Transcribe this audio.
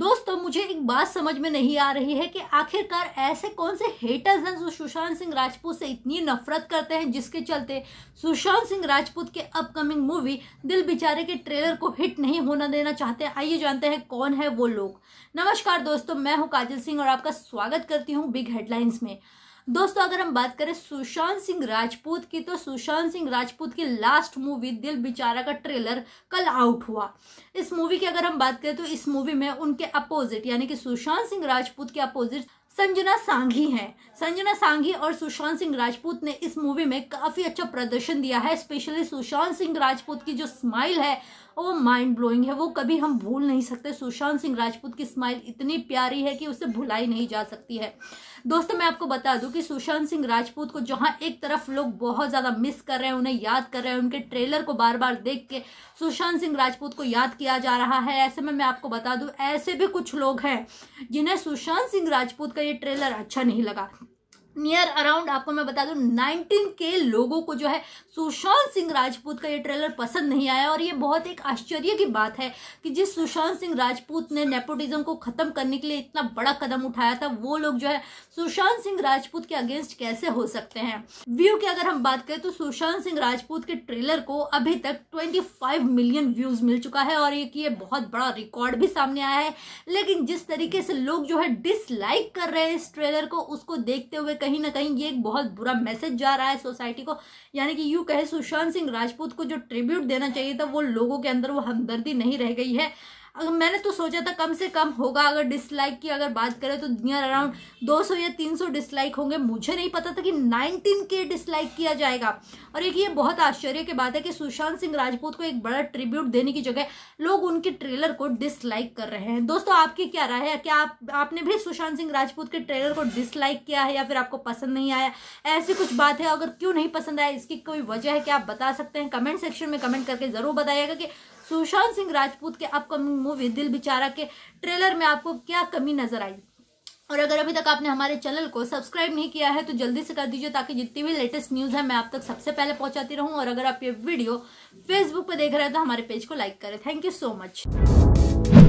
दोस्तों मुझे एक बात समझ में नहीं आ रही है कि आखिरकार ऐसे कौन से हेटर्स हैं जो सुशांत सिंह राजपूत से इतनी नफरत करते हैं जिसके चलते सुशांत सिंह राजपूत के अपकमिंग मूवी दिल बिचारे के ट्रेलर को हिट नहीं होना देना चाहते हैं आइए जानते हैं कौन है वो लोग नमस्कार दोस्तों मैं हूँ काजल सिंह और आपका स्वागत करती हूँ बिग हेडलाइंस में दोस्तों अगर हम बात करें सुशांत सिंह राजपूत की तो सुशांत सिंह राजपूत की लास्ट मूवी दिल बिचारा का ट्रेलर कल आउट हुआ इस मूवी की अगर हम बात करें तो इस मूवी में उनके अपोजिट यानी कि सुशांत सिंह राजपूत के अपोजिट संजना सांघी हैं संजना सांघी और सुशांत सिंह राजपूत ने इस मूवी में काफ़ी अच्छा प्रदर्शन दिया है स्पेशली सुशांत सिंह राजपूत की जो स्माइल है वो माइंड ब्लोइंग है वो कभी हम भूल नहीं सकते सुशांत सिंह राजपूत की स्माइल इतनी प्यारी है कि उसे भुलाई नहीं जा सकती है दोस्तों मैं आपको बता दूं कि सुशांत सिंह राजपूत को जहां एक तरफ लोग बहुत ज़्यादा मिस कर रहे हैं उन्हें याद कर रहे हैं उनके ट्रेलर को बार बार देख के सुशांत सिंह राजपूत को याद किया जा रहा है ऐसे में मैं आपको बता दूँ ऐसे भी कुछ लोग हैं जिन्हें सुशांत सिंह राजपूत का ये ट्रेलर अच्छा नहीं लगा नियर अराउंड आपको मैं बता दूं नाइनटीन के लोगों को जो है सुशांत सिंह राजपूत का ये ट्रेलर पसंद नहीं आया और ये बहुत एक आश्चर्य की बात है कि जिस सुशांत सिंह राजपूत ने नेपोटिज्म को खत्म करने के लिए इतना बड़ा कदम उठाया था वो लोग जो है सुशांत सिंह राजपूत के अगेंस्ट कैसे हो सकते हैं व्यू की अगर हम बात करें तो सुशांत सिंह राजपूत के ट्रेलर को अभी तक ट्वेंटी मिलियन व्यूज मिल चुका है और एक ये बहुत बड़ा रिकॉर्ड भी सामने आया है लेकिन जिस तरीके से लोग जो है डिसलाइक कर रहे हैं इस ट्रेलर को उसको देखते हुए कहीं ना कहीं ये एक बहुत बुरा मैसेज जा रहा है सोसाइटी को यानी कि यूँ कहे सुशांत सिंह राजपूत को जो ट्रिब्यूट देना चाहिए था वो लोगों के अंदर वो हमदर्दी नहीं रह गई है अगर मैंने तो सोचा था कम से कम होगा अगर डिसलाइक की अगर बात करें तो नियर अराउंड 200 या 300 डिसलाइक होंगे मुझे नहीं पता था कि 19 के डिसलाइक किया जाएगा और एक ये बहुत आश्चर्य की बात है कि सुशांत सिंह राजपूत को एक बड़ा ट्रिब्यूट देने की जगह लोग उनके ट्रेलर को डिसलाइक कर रहे हैं दोस्तों आपकी क्या राय है क्या आप, आपने भी सुशांत सिंह राजपूत के ट्रेलर को डिसलाइक किया है या फिर आपको पसंद नहीं आया ऐसी कुछ बात है अगर क्यों नहीं पसंद आया इसकी कोई वजह है क्या आप बता सकते हैं कमेंट सेक्शन में कमेंट करके ज़रूर बताइएगा कि सुशांत सिंह राजपूत के अपकमिंग मूवी दिल बिचारा के ट्रेलर में आपको क्या कमी नजर आई और अगर अभी तक आपने हमारे चैनल को सब्सक्राइब नहीं किया है तो जल्दी से कर दीजिए ताकि जितनी भी लेटेस्ट न्यूज़ है मैं आप तक सबसे पहले पहुंचाती रहूं और अगर आप ये वीडियो फेसबुक पर देख रहे हैं तो हमारे पेज को लाइक करें थैंक यू सो मच